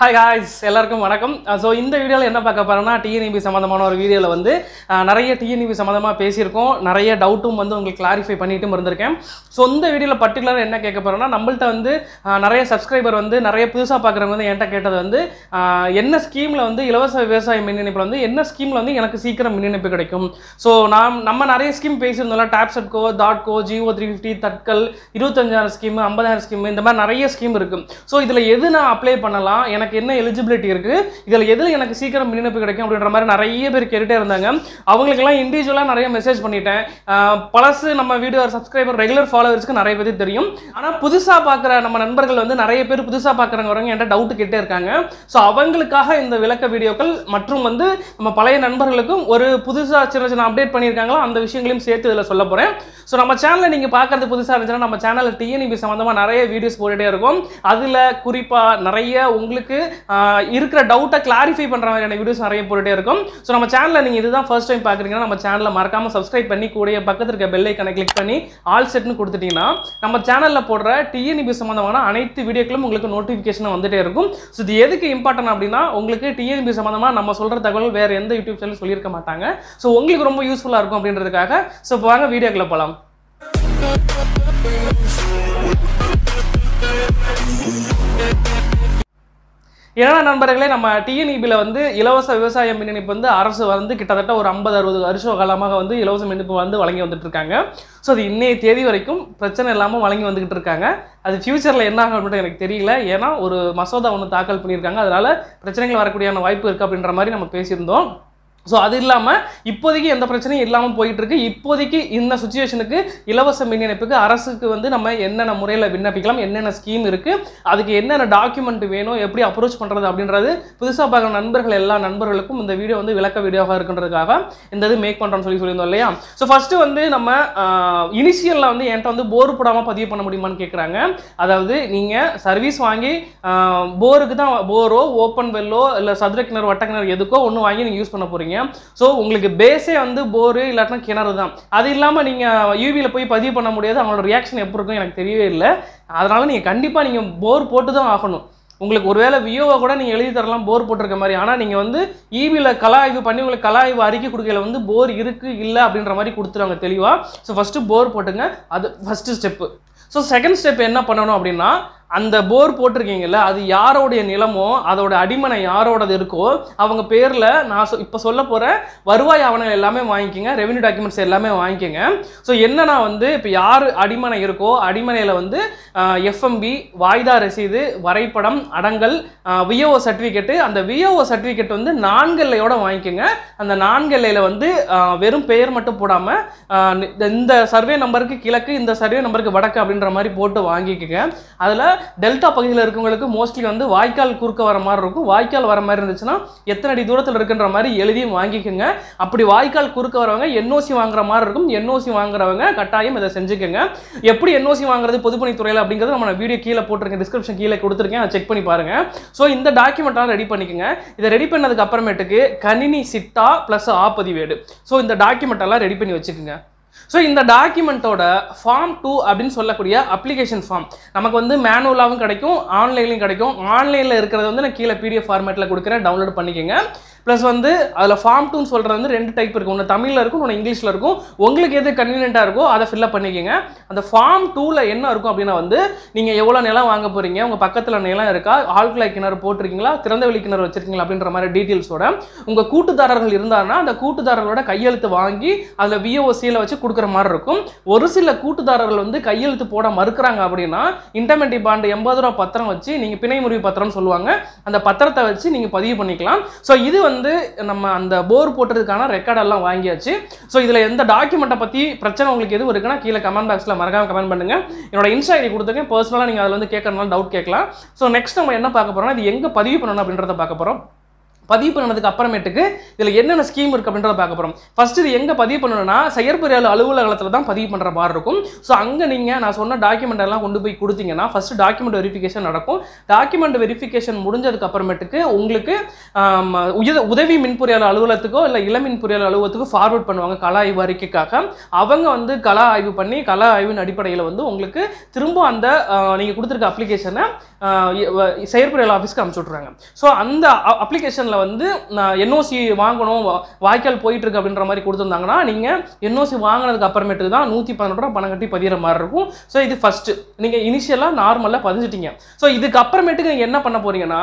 hi ஹாய்ஸ் எல்லாருக்கும் வணக்கம் so இந்த வீடியோவில் என்ன பார்க்க போகிறோம்னா டிஎன்இபி e சம்மந்தமான ஒரு வீடியோவில் e வந்து நிறைய டிஎன்இபி சம்மந்தமாக பேசியிருக்கோம் நிறைய டவுட்டும் வந்து உங்களுக்கு கிளாரிஃபை பண்ணிட்டு இருந்திருக்கேன் ஸோ இந்த வீடியோவில் பர்டிகுலராக என்ன கேட்க போகிறோம்னா நம்மள்ட்ட வந்து நிறைய சப்ஸ்கிரைபர் வந்து நிறைய புதுசாக பார்க்குறவங்க வந்து என்கிட்ட கேட்டது வந்து என்ன ஸ்கீமில் வந்து இலவச விவசாய மின் இணைப்பில் வந்து என்ன ஸ்கீமில் வந்து எனக்கு சீக்கிரம் மின் இணைப்பு கிடைக்கும் ஸோ நாம் நம்ம நிறைய ஸ்கீம் பேசியிருந்தோம்ல டாப்செட்கோ டாட்கோ ஜியோ த்ரீ ஃபிஃப்டி தட்கல் இருபத்தஞ்சாயிரம் ஸ்கீம் ஐம்பதாயிரம் ஸ்கீம் இந்த மாதிரி நிறைய ஸ்கீம் இருக்குது ஸோ இதில் எது நான் அப்ளை பண்ணலாம் எனக்கு என்ன எலிஜிபிலிட்டி இருக்குது இதில் எதில் எனக்கு சீக்கிரம் விண்ணப்பிப்பு கிடைக்கும் அப்படின்ற மாதிரி நிறைய பேர் கேட்டுகிட்டே இருந்தாங்க அவங்களுக்கெல்லாம் இண்டிவிஜுவலாக நிறைய மெசேஜ் பண்ணிட்டேன் பழசு நம்ம வீடியோ சப்ஸ்கிரைபர் ரெகுலர் ஃபாலோவர்ஸ்க்கு நிறைய பேர் தெரியும் ஆனால் புதுசாக பார்க்குற நம்ம நண்பர்கள் வந்து நிறைய பேர் புதுசாக பார்க்குறவங்க என்கிட்ட டவுட் கேட்டே இருக்காங்க ஸோ அவங்களுக்காக இந்த விளக்க வீடியோக்கள் மற்றும் வந்து நம்ம பழைய நண்பர்களுக்கும் ஒரு புதுசாக சின்ன சின்ன அப்டேட் பண்ணியிருக்காங்களோ அந்த விஷயங்களையும் சேர்த்து இதில் சொல்ல போகிறேன் ஸோ நம்ம சேனலில் நீங்கள் பார்க்குறது புதுசாக இருந்துச்சுன்னா நம்ம சேனலில் டிஎன்இபி e சம்மந்தமாக நிறைய வீடியோஸ் போட்டுகிட்டே இருக்கும் அதில் குறிப்பாக நிறைய உங்களுக்கு உங்களுக்கு இருக்கிற டவுட்டை கிளாரிஃபை பண்ணுற மாதிரியான வீடியோஸ் நிறைய போட்டுகிட்டே இருக்கும் ஸோ நம்ம சேனலில் நீங்கள் இதுதான் ஃபர்ஸ்ட் டைம் பார்க்குறீங்கன்னா நம்ம சேனலில் மறக்காமல் சப்ஸ்கிரைப் பண்ணி கூடிய பக்கத்தில் இருக்க பெல் ஐக்கனை கிளிக் பண்ணி ஆல் செட்னு கொடுத்துட்டீங்கன்னா நம்ம சேனலில் போடுற டிஎன்பி e சம்மந்தமான அனைத்து வீடியோக்களும் உங்களுக்கு நோட்டிஃபிகேஷன் வந்துட்டே இருக்கும் ஸோ இது எதுக்கு இம்பார்ட்டன் அப்படின்னா உங்களுக்கு டிஎன்பி e சம்மந்தமாக நம்ம சொல்கிற தகவல் வேறு எந்த யூடியூப் சேனல் சொல்லியிருக்க மாட்டாங்க ஸோ உங்களுக்கு ரொம்ப யூஸ்ஃபுல்லாக இருக்கும் அப்படின்றதுக்காக ஸோ வாங்க வீடியோக்குள்ளே போகலாம் ஏன்னா நண்பர்களே நம்ம டிஎன்இபியில் வந்து இலவச விவசாய மின் இணைப்பு வந்து அரசு வந்து கிட்டத்தட்ட ஒரு ஐம்பது அறுபது வருஷ காலமாக வந்து இலவச மின் இணைப்பு வந்து வழங்கி வந்துட்டு இருக்காங்க ஸோ அது இன்னைய தேதி வரைக்கும் பிரச்சனை இல்லாமல் வழங்கி வந்துகிட்டு இருக்காங்க அது ஃபியூச்சரில் என்ன ஆகும் அப்படின்றது எனக்கு தெரியல ஏன்னா ஒரு மசோதா ஒன்று தாக்கல் பண்ணியிருக்காங்க அதனால் பிரச்சனைகள் வரக்கூடியான வாய்ப்பு இருக்குது அப்படின்ற மாதிரி நம்ம பேசியிருந்தோம் ஸோ அது இல்லாமல் இப்போதைக்கு எந்த பிரச்சனையும் இல்லாமல் போயிட்டுருக்கு இப்போதைக்கு இந்த சுச்சுவேஷனுக்கு இலவச மின் இணைப்புக்கு அரசுக்கு வந்து நம்ம என்னென்ன முறையில் விண்ணப்பிக்கலாம் என்னென்ன ஸ்கீம் இருக்குது அதுக்கு என்னென்ன டாக்குமெண்ட் வேணும் எப்படி அப்ரோச் பண்ணுறது அப்படின்றது புதுசாக பார்க்குற நண்பர்கள் எல்லா நண்பர்களுக்கும் இந்த வீடியோ வந்து விளக்க வீடியோவாக இருக்குன்றதுக்காக இந்த இது மேக் பண்ணுறோம்னு சொல்லி சொல்லியிருந்தோம் இல்லையா ஸோ ஃபஸ்ட்டு வந்து நம்ம இனிஷியலில் வந்து என்கிட்ட வந்து போர் போடாமல் பதிவு பண்ண முடியுமான்னு கேட்குறாங்க அதாவது நீங்கள் சர்வீஸ் வாங்கி போருக்கு தான் போரோ ஓப்பன் வெல்லோ இல்லை சதுர கிணறு வட்டக்கிணறு எதுக்கோ ஒன்று வாங்கி நீங்கள் யூஸ் பண்ண போகிறீங்க போகிறீங்க ஸோ உங்களுக்கு பேஸே வந்து போரு இல்லாட்டினா கிணறு தான் அது இல்லாமல் நீங்கள் யூவியில் போய் பதிவு பண்ண முடியாது அவங்களோட ரியாக்ஷன் எப்படி இருக்கும் எனக்கு தெரியவே இல்லை அதனால் நீங்கள் கண்டிப்பாக நீங்கள் போர் போட்டு தான் ஆகணும் உங்களுக்கு ஒருவேளை வியோவை கூட நீங்கள் எழுதி தரலாம் போர் போட்டிருக்க மாதிரி ஆனால் நீங்கள் வந்து ஈவியில் e கலாய்வு பண்ணி உங்களுக்கு கலாய்வு அறிக்கை கொடுக்கையில் வந்து போர் இருக்குது இல்லை அப்படின்ற மாதிரி கொடுத்துருவாங்க தெளிவாக ஸோ ஃபஸ்ட்டு போர் போட்டுங்க அது first step so second step என்ன பண்ணணும் அப்படின்னா அந்த போர் போட்டிருக்கீங்கல்ல அது யாரோடைய நிலமோ அதோட அடிமனை யாரோடது இருக்கோ அவங்க பேரில் நான் சொ இப்போ சொல்ல போகிற வருவாய் ஆவணங்கள் எல்லாமே வாங்கிக்கோங்க ரெவன்யூ டாக்குமெண்ட்ஸ் எல்லாமே வாங்கிக்கோங்க ஸோ என்னன்னா வந்து இப்போ யார் அடிமனை இருக்கோ அடிமனையில் வந்து எஃப்எம்பி வாய்தா ரசீது வரைபடம் அடங்கல் விஓஓ சர்டிஃபிகேட்டு அந்த விஓஓ சர்டிஃபிகேட் வந்து நான்கு வாங்கிக்கோங்க அந்த நான்கு எல்லையில் வந்து வெறும் பெயர் மட்டும் போடாமல் இந்த சர்வே நம்பருக்கு கிழக்கு இந்த சர்வே நம்பருக்கு வடக்கு அப்படின்ற மாதிரி போட்டு வாங்கிக்கோங்க அதில் டெல்டா பகுதியில் இருக்கவங்களுக்கு மோஸ்ட்லி வந்து வாய்க்கால் குறுக்க வர மாதிரி இருக்கும் வாய்க்கால் வர மாதிரி இருந்துச்சுன்னா எத்தனை அடி தூரத்தில் இருக்குன்ற மாதிரி எழுதியும் வாங்கிக்கோங்க அப்படி வாய்க்கால் குறுக்க வரவங்க என்ஓசி வாங்குற மாதிரி இருக்கும் என்ஓசி வாங்குறவங்க கட்டாயம் இதை செஞ்சுக்கோங்க எப்படி என்ஓசி வாங்குறது பொதுப்பணித்துறையில் அப்படிங்கிறது நம்ம வீடியோ கீழே போட்டிருக்கேன் டிஸ்கிரிப்ஷன் கீழே கொடுத்துருக்கேன் செக் பண்ணி பாருங்க ஸோ இந்த டாக்குமெண்ட்லாம் ரெடி பண்ணிக்கோங்க இதை ரெடி பண்ணதுக்கு அப்புறமேட்டுக்கு கணினி சிட்டா ப்ளஸ் ஆப்பதிவேடு ஸோ இந்த டாக்குமெண்ட் எல்லாம் ரெடி பண்ணி வச்சுக்கோங்க ஸோ இந்த டாக்குமெண்ட்டோட ஃபார்ம் டூ அப்படின்னு சொல்லக்கூடிய அப்ளிகேஷன் ஃபார்ம் நமக்கு வந்து மேனுவலாகவும் கிடைக்கும் ஆன்லைன்லையும் கிடைக்கும் ஆன்லைனில் இருக்கிறத வந்து நான் கீழே பிடிஎஃப் ஃபார்மேட்டில் கொடுக்குறேன் டவுன்லோட் பண்ணிக்கோங்க ப்ளஸ் வந்து அதில் ஃபார்ம் டூன்னு சொல்கிறது வந்து ரெண்டு டைப் இருக்கும் ஒன்று தமிழில் இருக்கும் ஒன்று இங்கிலீஷில் இருக்கும் உங்களுக்கு எது கன்வீனியண்ட்டாக இருக்கோ அதை ஃபில்அப் பண்ணிக்கோங்க அந்த ஃபார்ம் டூவில் என்ன இருக்கும் அப்படின்னா வந்து நீங்கள் எவ்வளோ நிலம் வாங்க போகிறீங்க உங்கள் பக்கத்தில் நிலம் இருக்கா ஆழ்குழாய் கிணறு போட்டிருக்கீங்களா திறந்தவெளி கிணறு வச்சிருக்கீங்களா அப்படின்ற மாதிரி டீட்டெயில்ஸோட உங்கள் கூட்டுதாரர்கள் இருந்தாருன்னா அந்த கூட்டுதாரர்களோட கையெழுத்து வாங்கி அதில் விஓசியில் வச்சு கொடுக்குற மாதிரி இருக்கும் ஒரு சில கூட்டுதாரர்கள் வந்து கையெழுத்து போட மறுக்கிறாங்க அப்படின்னா இன்டர்மெண்டி பாண்டு எண்பது ரூபா பத்திரம் வச்சு நீங்கள் பிணை முறிவு பத்திரம்னு சொல்லுவாங்க அந்த பத்திரத்தை வச்சு நீங்கள் பதிவு பண்ணிக்கலாம் ஸோ இது வந்து வந்து நம்ம அந்த போர் போட்டதுக்கான ரெக்கார்டெல்லாம் வாங்கியாச்சு ஸோ இதில் எந்த டாக்குமெண்ட்டை பற்றி பிரச்சனை உங்களுக்கு எதுவும் இருக்குன்னா கீழே கமெண்ட் பாக்ஸில் மறக்காமல் கமெண்ட் பண்ணுங்கள் என்னோட இன்ஸ்டாகிரி ஐடி பர்சனலாக நீங்கள் அதில் வந்து கேட்கறதுனால டவுட் கேட்கலாம் ஸோ நெக்ஸ்ட் நம்ம என்ன பார்க்க போகிறோம்னா இது எங்கே பதிவு பண்ணணும் அப்படின்றத பார்க்க போகிறோம் பதிவு பண்ணதுக்கு அப்புறமேட்டுக்கு இதில் என்னென்ன ஸ்கீம் இருக்குது அப்படின்றத பார்க்க போகிறோம் ஃபர்ஸ்ட் இது எங்கே பதிவு பண்ணணும்னா செயற்பொறியாளர் அலுவலகத்தில் தான் பதிவு பண்ணுற மாதிரி இருக்கும் ஸோ அங்கே நீங்கள் நான் சொன்ன டாக்குமெண்ட் எல்லாம் கொண்டு போய் கொடுத்தீங்கன்னா ஃபஸ்ட்டு டாக்குமெண்ட் வெரிஃபிகேஷன் நடக்கும் டாக்குமெண்ட் வெரிஃபிகேஷன் முடிஞ்சதுக்கு அப்புறமேட்டுக்கு உங்களுக்கு உதவி மின்பொறியாளர் அலுவலகத்துக்கோ இல்லை இள மின்பொறியாளர் அலுவலகத்துக்கோ ஃபார்வர்ட் பண்ணுவாங்க கல ஆய்வு அறிக்கைக்காக அவங்க வந்து கல ஆய்வு பண்ணி கல ஆய்வின் அடிப்படையில் வந்து உங்களுக்கு திரும்ப அந்த நீங்கள் கொடுத்துருக்க அப்ளிகேஷனை செயற்பொறியாளர் ஆஃபீஸ்க்கு அனுப்பிச்சு விட்றாங்க ஸோ அந்த அப்ளிகேஷன் அப்ளிகேஷனில் வந்து என்ஓசி வாங்கணும் வாய்க்கால் போயிட்டுருக்கு அப்படின்ற மாதிரி கொடுத்துருந்தாங்கன்னா நீங்கள் என்ஓசி வாங்கினதுக்கு அப்புறமேட்டு தான் நூற்றி பதினெட்டு ரூபா பணம் கட்டி பதிகிற மாதிரி இருக்கும் ஸோ இது ஃபஸ்ட்டு நீங்கள் இனிஷியலாக நார்மலாக பதிஞ்சிட்டீங்க ஸோ இதுக்கு அப்புறமேட்டுக்கு நீங்கள் என்ன பண்ண போகிறீங்கன்னா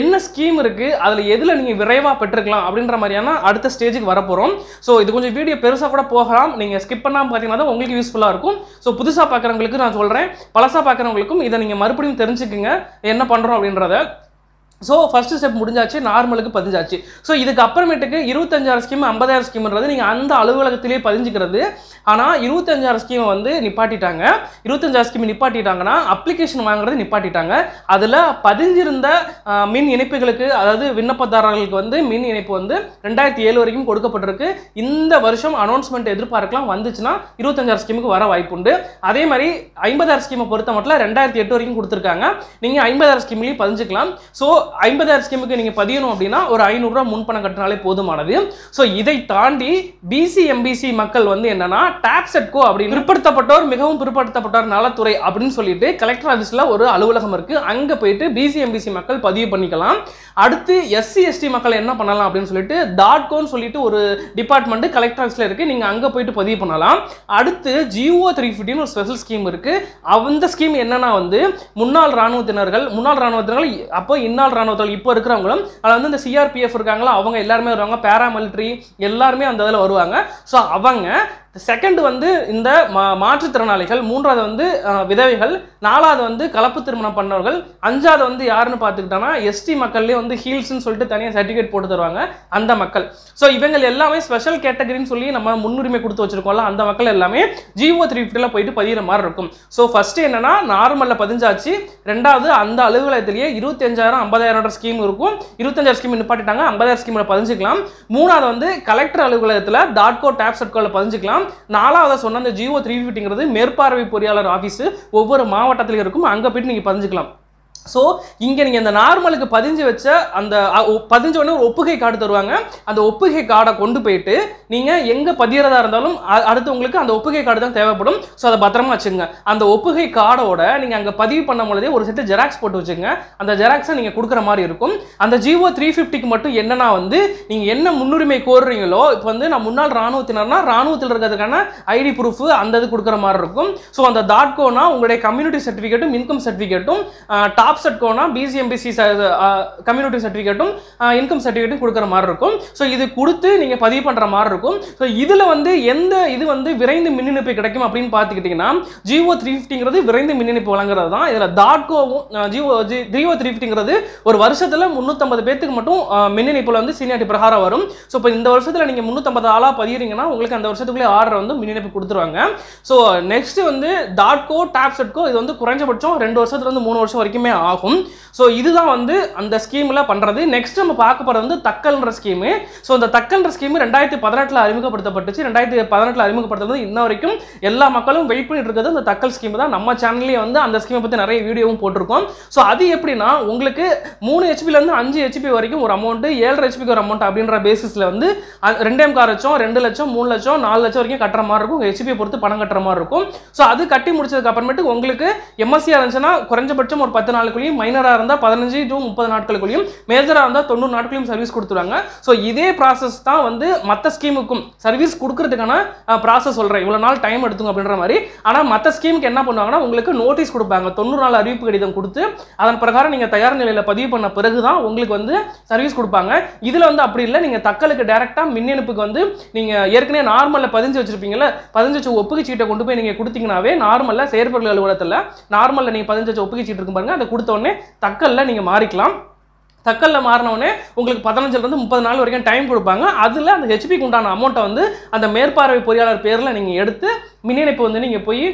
என்ன ஸ்கீம் இருக்குது அதில் எதில் நீங்கள் விரைவாக பெற்றுக்கலாம் அப்படின்ற மாதிரியான அடுத்த ஸ்டேஜுக்கு வரப்போகிறோம் ஸோ இது கொஞ்சம் வீடியோ பெருசாக கூட போகலாம் நீங்கள் ஸ்கிப் பண்ணாமல் பார்த்தீங்கன்னா தான் உங்களுக்கு யூஸ்ஃபுல்லாக இருக்கும் ஸோ புதுசாக பார்க்குறவங்களுக்கு நான் சொல்கிறேன் பழசாக பார்க்குறவங்களுக்கும் இதை நீங்கள் மறுபடியும் தெரிஞ்சுக்குங்க என்ன பண்ணுறோம் அப்படின்றத ஸோ ஃபஸ்ட்டு ஸ்டெப் முடிஞ்சாச்சு நார்மலுக்கு பதிஞ்சாச்சு ஸோ இதுக்கு அப்புறமேட்டுக்கு இருபத்தஞ்சாயிரம் ஸ்கீம் ஐம்பதாயிரம் ஸ்கீம்ன்றது நீங்கள் அந்த அலுவலகத்திலே பதிஞ்சுக்கிறது ஆனால் இருபத்தஞ்சாயிரம் ஸ்கீமை வந்து நிப்பாட்டிட்டாங்க இருபத்தஞ்சாயிரம் ஸ்கீம் நிப்பாட்டிட்டாங்கன்னா அப்ளிகேஷன் வாங்குறது நிப்பாட்டிட்டாங்க அதில் பதிஞ்சிருந்த மின் இணைப்புகளுக்கு அதாவது விண்ணப்பதாரர்களுக்கு வந்து மின் இணைப்பு வந்து ரெண்டாயிரத்தி ஏழு வரைக்கும் கொடுக்கப்பட்டிருக்கு இந்த வருஷம் அனௌன்ஸ்மெண்ட் எதிர்பார்க்கலாம் வந்துச்சுன்னா இருபத்தஞ்சாயிரம் ஸ்கீமுக்கு வர வாய்ப்புண்டு அதே மாதிரி ஐம்பதாயிரம் ஸ்கீமை பொறுத்த மட்டும் ரெண்டாயிரத்தி எட்டு வரைக்கும் கொடுத்துருக்காங்க நீங்கள் ஐம்பதாயிரம் ஸ்கீம்லேயும் பதிஞ்சிக்கலாம் ஸோ ஐம்பதாயிரம் ஸ்கீமுக்கு நீங்கள் பதியணும் அப்படின்னா ஒரு ஐநூறுரூவா முன்பணம் கட்டினாலே போதுமானது ஸோ இதை தாண்டி பிசி எம்பிசி மக்கள் வந்து என்னன்னா டேப் செட்கோ அப்படின்னு பிற்படுத்தப்பட்டோர் மிகவும் பிற்படுத்தப்பட்டோர் நலத்துறை அப்படின்னு சொல்லிட்டு கலெக்டர் ஆஃபீஸில் ஒரு அலுவலகம் இருக்குது அங்கே போயிட்டு பிசி எம்பிசி மக்கள் பதிவு பண்ணிக்கலாம் அடுத்து எஸ்சி எஸ்டி மக்கள் என்ன பண்ணலாம் அப்படின்னு சொல்லிட்டு டாட் கோன்னு சொல்லிட்டு ஒரு டிபார்ட்மெண்ட் கலெக்டர் ஆஃபீஸில் இருக்குது நீங்கள் அங்கே போயிட்டு பதிவு பண்ணலாம் அடுத்து ஜிஓ த்ரீ ஃபிஃப்டின்னு ஒரு ஸ்பெஷல் ஸ்கீம் இருக்குது அந்த ஸ்கீம் என்னன்னா வந்து முன்னாள் ராணுவத்தினர்கள் முன்னாள் ராணுவத்தினர்கள் அப்போ இன்னால் ராணுவத்தில் இப்போ இருக்கிறவங்களும் அதில் வந்து இந்த சிஆர்பிஎஃப் இருக்காங்களோ அவங்க எல்லாருமே வருவாங்க பேராமிலிட்ரி எல்லாருமே அந்த இதில் வருவாங்க ஸோ அவங்க செகண்ட் வந்து இந்த மா மாற்றுத்திறனாளிகள் மூன்றாவது வந்து விதவைகள் நாலாவது வந்து கலப்பு திருமணம் பண்ணவர்கள் அஞ்சாவது வந்து யாருன்னு பார்த்துக்கிட்டோன்னா எஸ்டி மக்கள்லேயே வந்து ஹீல்ஸ்ன்னு சொல்லிட்டு தனியாக சர்டிஃபிகேட் போட்டு தருவாங்க அந்த மக்கள் ஸோ இவங்க எல்லாமே ஸ்பெஷல் கேட்டகரின்னு சொல்லி நம்ம முன்னுரிமை கொடுத்து வச்சுருக்கோம்ல அந்த மக்கள் எல்லாமே ஜிஓ த்ரீ ஃபிஃப்டியில் போயிட்டு பதிகிற மாதிரி இருக்கும் ஸோ ஃபஸ்ட்டு என்னென்னா நார்மலில் பதிஞ்சாச்சு ரெண்டாவது அந்த அலுவலகத்திலேயே இருபத்தஞ்சாயிரம் ஐம்பதாயிரம்ன்ற ஸ்கீம் இருக்கும் இருபத்தஞ்சாயிரம் ஸ்கீம் நிப்பாட்டிட்டாங்க ஐம்பதாயிரம் ஸ்கீமில் பதிஞ்சிக்கலாம் மூணாவது வந்து கலெக்டர் அலுவலகத்தில் டாட் கோ டேப் சட்கோவில் பதிஞ்சிக்கலாம் பார்க்கலாம் நாலாவது சொன்ன அந்த ஜியோ த்ரீ ஃபிஃப்டிங்கிறது மேற்பார்வை பொறியாளர் ஆஃபீஸ் ஒவ்வொரு மாவட்டத்திலும் இருக்கும் அங்கே போயிட்டு நீங்கள் பதிஞ்சுக்கலாம் ஸோ இங்கே நீங்கள் இந்த நார்மலுக்கு பதிஞ்சு வச்ச அந்த பதிஞ்ச உடனே ஒரு ஒப்புகை கார்டு தருவாங்க அந்த ஒப்புகை கார்டை கொண்டு போயிட்டு நீங்கள் எங்கே பதிகிறதா இருந்தாலும் அடுத்து உங்களுக்கு அந்த ஒப்புகை கார்டு தான் தேவைப்படும் ஸோ அதை பத்திரமா வச்சுங்க அந்த ஒப்புகை கார்டோட நீங்கள் அங்கே பதிவு பண்ணும் பொழுதே ஒரு செட்டு ஜெராக்ஸ் போட்டு வச்சுங்க அந்த ஜெராக்ஸை நீங்கள் கொடுக்குற மாதிரி இருக்கும் அந்த ஜிஓ த்ரீ ஃபிஃப்டிக்கு மட்டும் என்னன்னா வந்து நீங்கள் என்ன முன்னுரிமை கோருறீங்களோ இப்போ வந்து நான் முன்னாள் ராணுவத்தினர்னா ராணுவத்தில் இருக்கிறதுக்கான ஐடி ப்ரூஃப் அந்த இது கொடுக்குற மாதிரி இருக்கும் ஸோ அந்த தாட்கோனா உங்களுடைய கம்யூனிட்டி சர்டிஃபிகேட்டும் இன்கம் சர்டிஃபிகேட்டும் டாப் ஆப்செட் கோனா பிசிஎம்பிசி கம்யூனிட்டி சர்டிஃபிகேட்டும் இன்கம் சர்டிஃபிகேட்டும் கொடுக்குற மாதிரி இருக்கும் ஸோ இது கொடுத்து நீங்கள் பதிவு பண்ணுற மாதிரி இருக்கும் ஸோ இதில் வந்து எந்த இது வந்து விரைந்து மின் இணைப்பு கிடைக்கும் அப்படின்னு பார்த்துக்கிட்டிங்கன்னா ஜியோ த்ரீ ஃபிஃப்டிங்கிறது விரைந்து மின் இணைப்பு வழங்குறது தான் இதில் டாட்கோவும் ஜியோ ஜி ஜியோ த்ரீ ஃபிஃப்டிங்கிறது ஒரு வருஷத்தில் முந்நூற்றம்பது பேத்துக்கு மட்டும் மின் இணைப்பில் வந்து சீனியாரிட்டி பிரகாரம் வரும் ஸோ இப்போ இந்த வருஷத்தில் நீங்கள் முந்நூற்றம்பது ஆளாக பதிகிறீங்கன்னா உங்களுக்கு அந்த வருஷத்துக்குள்ளே ஆர்டர் வந்து மின் இணைப்பு கொடுத்துருவாங்க ஸோ நெக்ஸ்ட் வந்து டாட்கோ டாப்செட்கோ இது வந்து குறைஞ்சபட்சம் ரெண்டு வருஷத்துலேருந்து மூணு வருஷம் வரைக்குமே ஆகும் ஸோ இதுதான் வந்து அந்த ஸ்கீமில் பண்ணுறது நெக்ஸ்ட் நம்ம பார்க்க போகிறது வந்து தக்கல்ன்ற ஸ்கீமு ஸோ அந்த தக்கல்ன்ற ஸ்கீமு ரெண்டாயிரத்தி பதினெட்டில் அறிமுகப்படுத்தப்பட்டுச்சு ரெண்டாயிரத்தி பதினெட்டில் அறிமுகப்படுத்துறது இன்ன வரைக்கும் எல்லா மக்களும் வெயிட் பண்ணிட்டு இருக்கிறது அந்த தக்கல் ஸ்கீம் தான் நம்ம சேனல்லேயே வந்து அந்த ஸ்கீமை பற்றி நிறைய வீடியோவும் போட்டிருக்கோம் ஸோ அது எப்படின்னா உங்களுக்கு மூணு ஹெச்பிலேருந்து அஞ்சு ஹெச்பி வரைக்கும் ஒரு அமௌண்ட்டு ஏழரை ஹெச்பிக்கு ஒரு அமௌண்ட் அப்படின்ற பேசிஸில் வந்து ரெண்டே கார் லட்சம் ரெண்டு லட்சம் மூணு லட்சம் நாலு லட்சம் வரைக்கும் கட்டுற மாதிரி இருக்கும் உங்கள் ஹெச்பியை பொறுத்து பணம் கட்டுற மாதிரி இருக்கும் ஸோ அது கட்டி முடிச்சதுக்கு அப்புறமேட்டு உங்களுக்கு எம்எஸ்சியாக இருந்துச்சுன்னா குறைஞ்சபட்சம் ஒரு பத்து நாள் நாட்களுக்குள்ளேயும் மைனராக இருந்தால் பதினஞ்சு டு முப்பது நாட்களுக்குள்ளேயும் மேஜராக இருந்தால் தொண்ணூறு நாட்களையும் சர்வீஸ் கொடுத்துருவாங்க ஸோ இதே ப்ராசஸ் தான் வந்து மற்ற ஸ்கீமுக்கும் சர்வீஸ் கொடுக்கறதுக்கான ப்ராசஸ் சொல்கிறேன் இவ்வளோ நாள் டைம் எடுத்துங்க அப்படின்ற மாதிரி ஆனால் மற்ற ஸ்கீமுக்கு என்ன பண்ணுவாங்கன்னா உங்களுக்கு நோட்டீஸ் கொடுப்பாங்க தொண்ணூறு நாள் அறிவிப்பு கடிதம் கொடுத்து அதன் பிரகாரம் நீங்கள் தயார் நிலையில் பதிவு பண்ண பிறகு தான் உங்களுக்கு வந்து சர்வீஸ் கொடுப்பாங்க இதில் வந்து அப்படி இல்லை நீங்கள் தக்கலுக்கு டேரெக்டாக மின்னணுப்புக்கு வந்து நீங்கள் ஏற்கனவே நார்மலில் பதிஞ்சு வச்சுருப்பீங்களா பதிஞ்சு வச்சு ஒப்புகை சீட்டை கொண்டு போய் நீங்கள் கொடுத்தீங்கன்னாவே நார்மலில் செயற்பொருள் அலுவலகத்தில் நார்மலில் நீங்கள் பதிஞ்சு வச்சு ஒப்புகை சீட்டு இருக்கும் பாருங்க அதை கொடுத்த உடனே தக்கல்ல நீங்கள் மாறிக்கலாம் தக்கல்ல மாறினவுடனே உங்களுக்கு பதினஞ்சுலேருந்து முப்பது நாள் வரைக்கும் டைம் கொடுப்பாங்க அதில் அந்த ஹெச்பிக்கு உண்டான அமௌண்ட்டை வந்து அந்த மேற்பார்வை பொறியாளர் பேரில் நீங்கள் எடுத்து மின் இணைப்பு வந்து நீங்கள் போய்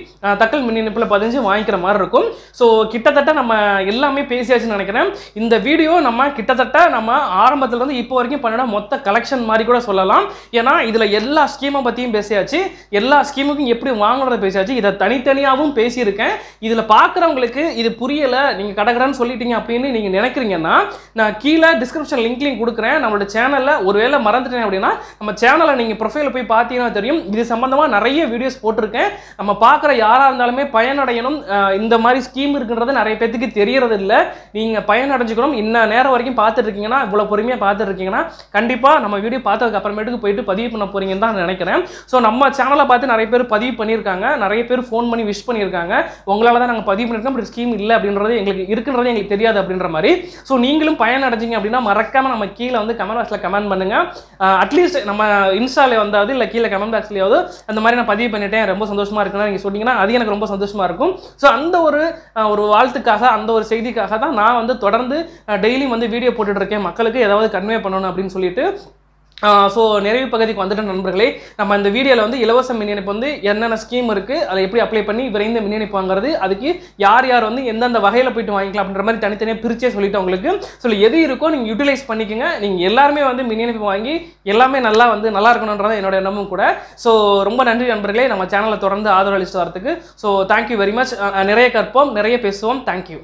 தக்கல் மின் இணைப்பில் பதிஞ்சு வாங்கிக்கிற மாதிரி இருக்கும் ஸோ கிட்டத்தட்ட நம்ம எல்லாமே பேசியாச்சுன்னு நினைக்கிறேன் இந்த வீடியோ நம்ம கிட்டத்தட்ட நம்ம ஆரம்பத்துலேருந்து இப்போ வரைக்கும் பண்ணிட மொத்த கலெக்ஷன் மாதிரி கூட சொல்லலாம் ஏன்னா இதில் எல்லா ஸ்கீமை பற்றியும் பேசியாச்சு எல்லா ஸ்கீமுக்கும் எப்படி வாங்கணுறத பேசியாச்சு இதை தனித்தனியாகவும் பேசியிருக்கேன் இதில் பார்க்குறவங்களுக்கு இது புரியலை நீங்கள் கடகடன்னு சொல்லிட்டீங்க அப்படின்னு நீங்கள் நினைக்கிறீங்கன்னா நான் கீழே டிஸ்கிரிப்ஷன் லிங்க்லையும் கொடுக்குறேன் நம்மளோட சேனலில் ஒருவேளை மறந்துட்டேன் அப்படின்னா நம்ம சேனலை நீங்கள் ப்ரொஃபைலில் போய் பார்த்தீங்கன்னா தெரியும் இது சம்மந்தமாக நிறைய வீடியோஸ் போட்டு போட்டிருக்கேன் நம்ம பார்க்குற யாராக இருந்தாலுமே பயனடையணும் இந்த மாதிரி ஸ்கீம் இருக்குன்றது நிறைய பேத்துக்கு தெரியறது இல்லை நீங்கள் பயனடைஞ்சுக்கணும் இன்ன நேரம் வரைக்கும் பார்த்துட்டு இருக்கீங்கன்னா இவ்வளோ பொறுமையாக பார்த்துட்டு இருக்கீங்கன்னா கண்டிப்பாக நம்ம வீடியோ பார்த்ததுக்கு அப்புறமேட்டுக்கு போயிட்டு பதிவு பண்ண போகிறீங்கன்னு தான் நினைக்கிறேன் ஸோ நம்ம சேனலை பார்த்து நிறைய பேர் பதிவு பண்ணியிருக்காங்க நிறைய பேர் ஃபோன் பண்ணி விஷ் பண்ணியிருக்காங்க உங்களால் தான் நாங்கள் பதிவு பண்ணியிருக்கோம் அப்படி ஸ்கீம் இல்லை அப்படின்றது எங்களுக்கு இருக்குன்றது எங்களுக்கு தெரியாது அப்படின்ற மாதிரி ஸோ நீங்களும் பயனடைஞ்சிங்க அப்படின்னா மறக்காமல் நம்ம கீழே வந்து கமெண்ட் பாக்ஸில் கமெண்ட் பண்ணுங்கள் அட்லீஸ்ட் நம்ம இன்ஸ்டாவில் வந்தாவது இல்லை கீழே கமெண்ட் பாக்ஸ்லேயாவது அந்த மாதிரி நான் பதிவு பண்ணிட்டேன் இருக்கேன் ரொம்ப சந்தோஷமா இருக்குன்னு நீங்க சொன்னீங்கன்னா அது எனக்கு ரொம்ப சந்தோஷமா இருக்கும் ஸோ அந்த ஒரு ஒரு வாழ்த்துக்காக அந்த ஒரு செய்திக்காக தான் நான் வந்து தொடர்ந்து டெய்லியும் வந்து வீடியோ போட்டுட்டு இருக்கேன் மக்களுக்கு ஏதாவது கன்வே பண்ணணும் அப்படின்னு சொல்லிட்டு ஸோ நிறைவு பகுதிக்கு வந்துட்ட நண்பர்களே நம்ம இந்த வீடியோவில் வந்து இலவச மின் இணைப்பு வந்து என்னென்ன ஸ்கீம் இருக்குது அதை எப்படி அப்ளை பண்ணி விரைந்து மின் இணைப்பு வாங்குறது அதுக்கு யார் யார் வந்து எந்தெந்த வகையில் போயிட்டு வாங்கிக்கலாம் அப்படின்ற மாதிரி தனித்தனியாக பிரிச்சே சொல்லிட்டு உங்களுக்கு ஸோ எது இருக்கோ நீங்கள் யூட்டிலைஸ் பண்ணிக்கோங்க நீங்கள் எல்லாருமே வந்து மின் இணைப்பு வாங்கி எல்லாமே நல்லா வந்து நல்லா இருக்கணுன்றது என்னோட எண்ணமும் கூட ஸோ ரொம்ப நன்றி நண்பர்களே நம்ம சேனலை தொடர்ந்து அளிச்சு வரதுக்கு ஸோ தேங்க்யூ வெரி மச் நிறைய கற்போம் நிறைய பேசுவோம் தேங்க்யூ